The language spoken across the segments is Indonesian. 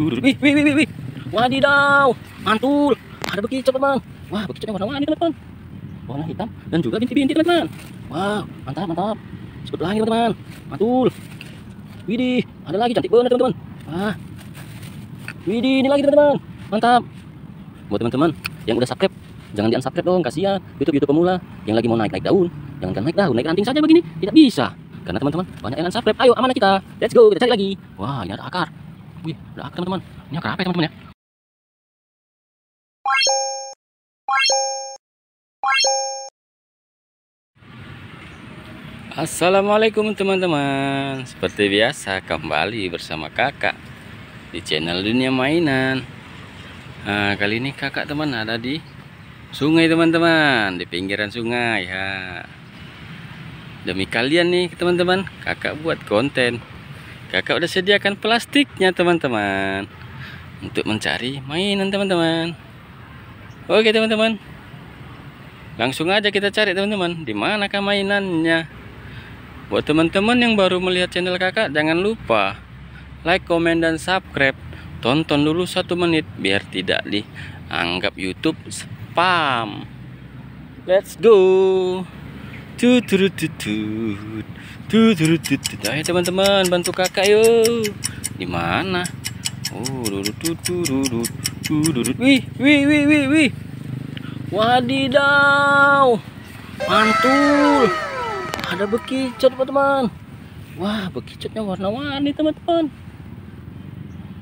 Wih, wih, wih, wih. Wadidaw, mantul. Ada bekicot, teman. Wah, bekicotnya warna-warni, teman-teman. Warna hitam dan juga binti-binti teman-teman. Wow, mantap, mantap. Sebut lagi, teman-teman. Mantul. Widih, ada lagi cantik banget, teman-teman. Wah. Widih, ini lagi, teman-teman. Mantap. Buat teman-teman yang udah subscribe, jangan di-unsubscribe dong, kasihan. YouTube-YouTube pemula yang lagi mau naik-naik daun, jangan naik daun, naik ranting saja begini. Tidak bisa karena teman-teman banyak yang unsubscribe ayo amanah kita let's go kita cari lagi wah ini ada akar Wih, udah teman-teman. Ini akar apa ya teman-teman ya? Assalamualaikum teman-teman Seperti biasa kembali bersama kakak Di channel dunia mainan nah, Kali ini kakak teman ada di Sungai teman-teman Di pinggiran sungai ya. Demi kalian nih teman-teman Kakak buat konten kakak udah sediakan plastiknya teman-teman untuk mencari mainan teman-teman oke teman-teman langsung aja kita cari teman-teman di manakah mainannya buat teman-teman yang baru melihat channel kakak jangan lupa like komen dan subscribe tonton dulu satu menit biar tidak dianggap YouTube spam let's go Ayo teman-teman bantu kakak yuk. Di mana? Oh, Wih, wih, wih, wih, wih. Wadidaw. Mantul. Ada bekicot, teman-teman. Wah, bekicotnya warna-warni, teman-teman.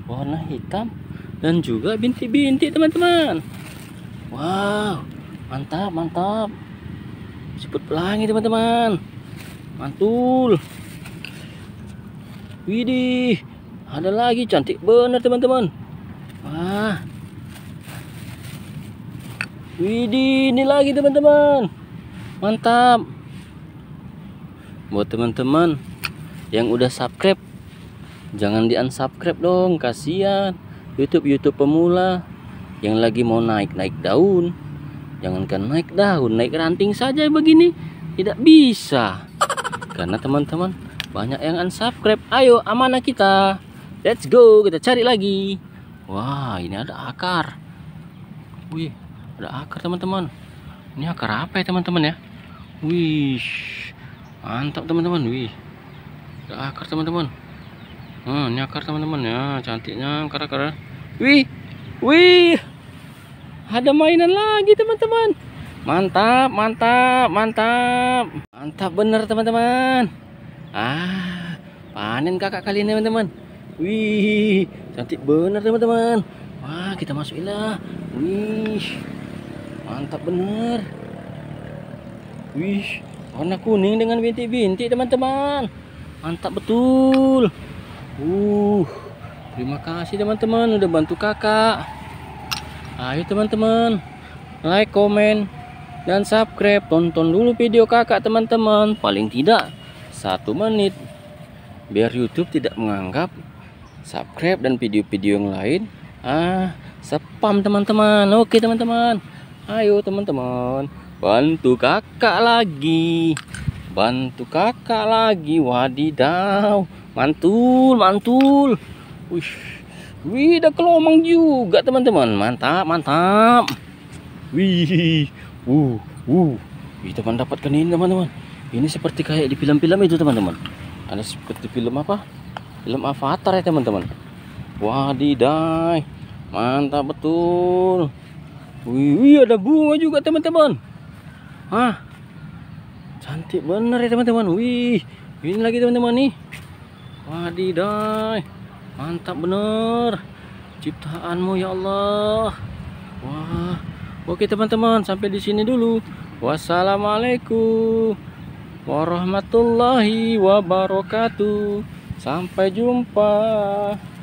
Warna hitam dan juga binti-binti, teman-teman. Wow, mantap, mantap siput pelangi teman-teman. Mantul. Widih, ada lagi cantik bener teman-teman. Wah. Widih, ini lagi teman-teman. Mantap. Buat teman-teman yang udah subscribe, jangan di-unsubscribe dong, kasihan. YouTube-YouTube pemula yang lagi mau naik-naik daun. Jangankan naik daun, naik ranting saja begini tidak bisa. Karena teman-teman banyak yang unsubscribe. Ayo amanah kita. Let's go, kita cari lagi. Wah, ini ada akar. Wih, ada akar teman-teman. Ini akar apa ya teman-teman ya? Wih, mantap teman-teman. Wih, ada akar teman-teman. Hmm, ini akar teman-teman ya, cantiknya akar-akar. Wih, wih ada mainan lagi teman-teman mantap mantap mantap mantap bener teman-teman ah panen kakak kali ini teman-teman wih cantik bener teman-teman wah kita masukin lah wih mantap bener wih warna kuning dengan bintik-bintik teman-teman mantap betul uh terima kasih teman-teman udah bantu kakak ayo teman-teman like comment, dan subscribe tonton dulu video kakak teman-teman paling tidak satu menit biar YouTube tidak menganggap subscribe dan video-video yang lain ah spam teman-teman oke teman-teman ayo teman-teman bantu kakak lagi bantu kakak lagi wadidaw mantul mantul wih Wih, ada kelomang juga, teman-teman. Mantap, mantap. Wih, uh, uh. teman dapatkan ini, teman-teman. Ini seperti kayak di film-film itu, teman-teman. Ada seperti film apa? Film Avatar ya, teman-teman. Wadidai. Mantap betul. Wih, wih ada bunga juga, teman-teman. Hah. Cantik bener ya, teman-teman. Wih, ini lagi teman-teman nih. Wadidai mantap bener ciptaanmu ya Allah wah oke teman-teman sampai di sini dulu wassalamualaikum warahmatullahi wabarakatuh sampai jumpa